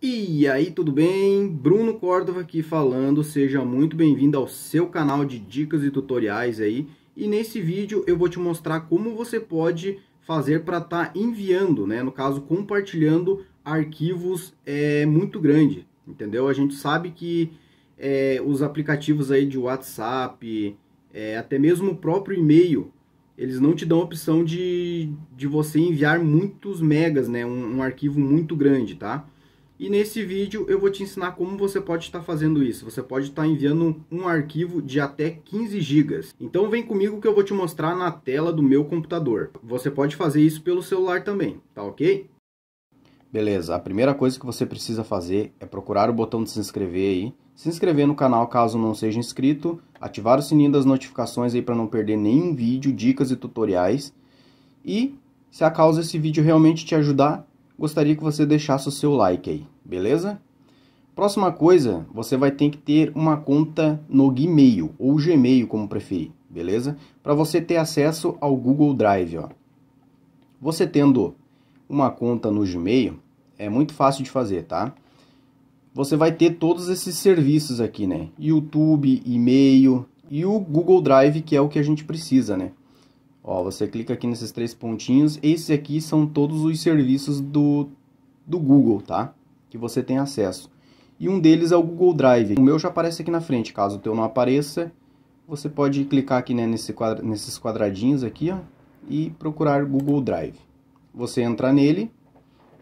E aí, tudo bem? Bruno Córdova aqui falando, seja muito bem-vindo ao seu canal de dicas e tutoriais aí. E nesse vídeo eu vou te mostrar como você pode fazer para estar tá enviando, né? No caso, compartilhando arquivos é muito grande, entendeu? A gente sabe que é, os aplicativos aí de WhatsApp, é, até mesmo o próprio e-mail, eles não te dão a opção de, de você enviar muitos megas, né? um, um arquivo muito grande, tá? E nesse vídeo eu vou te ensinar como você pode estar fazendo isso. Você pode estar enviando um arquivo de até 15 GB. Então vem comigo que eu vou te mostrar na tela do meu computador. Você pode fazer isso pelo celular também, tá ok? Beleza, a primeira coisa que você precisa fazer é procurar o botão de se inscrever aí, se inscrever no canal caso não seja inscrito, ativar o sininho das notificações aí para não perder nenhum vídeo, dicas e tutoriais. E se a causa esse vídeo realmente te ajudar, gostaria que você deixasse o seu like aí, beleza? Próxima coisa, você vai ter que ter uma conta no Gmail ou Gmail, como preferir, beleza? Para você ter acesso ao Google Drive, ó. Você tendo uma conta no Gmail, é muito fácil de fazer, tá? Você vai ter todos esses serviços aqui, né? YouTube, e-mail e o Google Drive, que é o que a gente precisa, né? Ó, você clica aqui nesses três pontinhos. Esses aqui são todos os serviços do, do Google, tá? Que você tem acesso. E um deles é o Google Drive. O meu já aparece aqui na frente. Caso o teu não apareça, você pode clicar aqui né, nesse quadra, nesses quadradinhos aqui, ó. E procurar Google Drive. Você entra nele,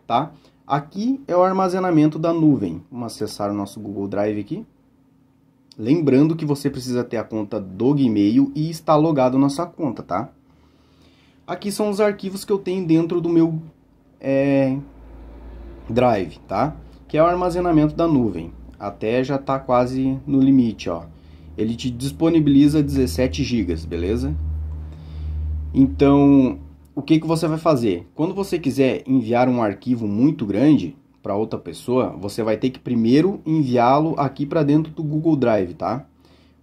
tá? Aqui é o armazenamento da nuvem. Vamos acessar o nosso Google Drive aqui. Lembrando que você precisa ter a conta do Gmail e está logado na sua conta, tá? Aqui são os arquivos que eu tenho dentro do meu é, drive, tá? Que é o armazenamento da nuvem. Até já tá quase no limite, ó. Ele te disponibiliza 17 GB, beleza? Então, o que, que você vai fazer? Quando você quiser enviar um arquivo muito grande para outra pessoa, você vai ter que primeiro enviá-lo aqui para dentro do Google Drive, tá?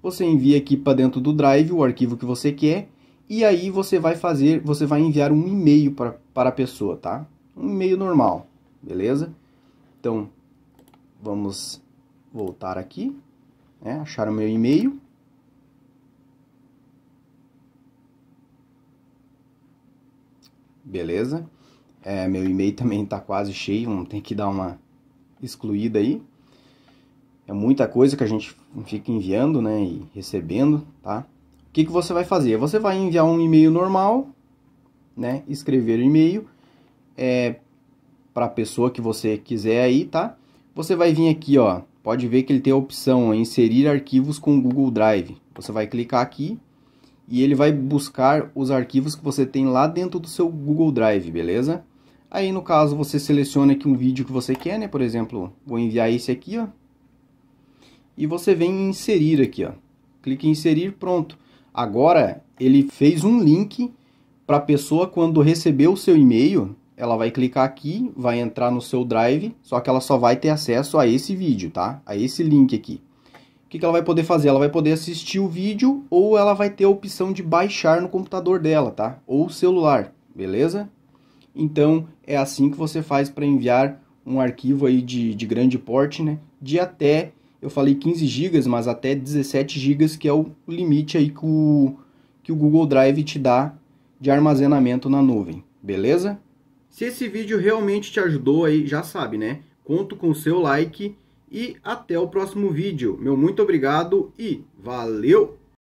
Você envia aqui para dentro do Drive o arquivo que você quer e aí você vai fazer, você vai enviar um e-mail para, para a pessoa, tá? Um e-mail normal, beleza? Então, vamos voltar aqui, né? achar o meu e-mail. Beleza? É, meu e-mail também está quase cheio, vamos ter que dar uma excluída aí. É muita coisa que a gente fica enviando, né, e recebendo, tá? que, que você vai fazer? Você vai enviar um e-mail normal, né? Escrever o e-mail é, para a pessoa que você quiser aí, tá? Você vai vir aqui, ó. Pode ver que ele tem a opção ó, inserir arquivos com o Google Drive. Você vai clicar aqui e ele vai buscar os arquivos que você tem lá dentro do seu Google Drive, beleza? Aí no caso você seleciona aqui um vídeo que você quer, né? Por exemplo, vou enviar esse aqui, ó. E você vem inserir aqui, ó. Clique em inserir, pronto Agora, ele fez um link para a pessoa quando receber o seu e-mail, ela vai clicar aqui, vai entrar no seu Drive, só que ela só vai ter acesso a esse vídeo, tá? A esse link aqui. O que, que ela vai poder fazer? Ela vai poder assistir o vídeo ou ela vai ter a opção de baixar no computador dela, tá? Ou celular, beleza? Então, é assim que você faz para enviar um arquivo aí de, de grande porte, né? De até eu falei 15 GB, mas até 17 GB que é o limite aí que o, que o Google Drive te dá de armazenamento na nuvem, beleza? Se esse vídeo realmente te ajudou aí, já sabe, né? Conto com o seu like e até o próximo vídeo. Meu muito obrigado e valeu!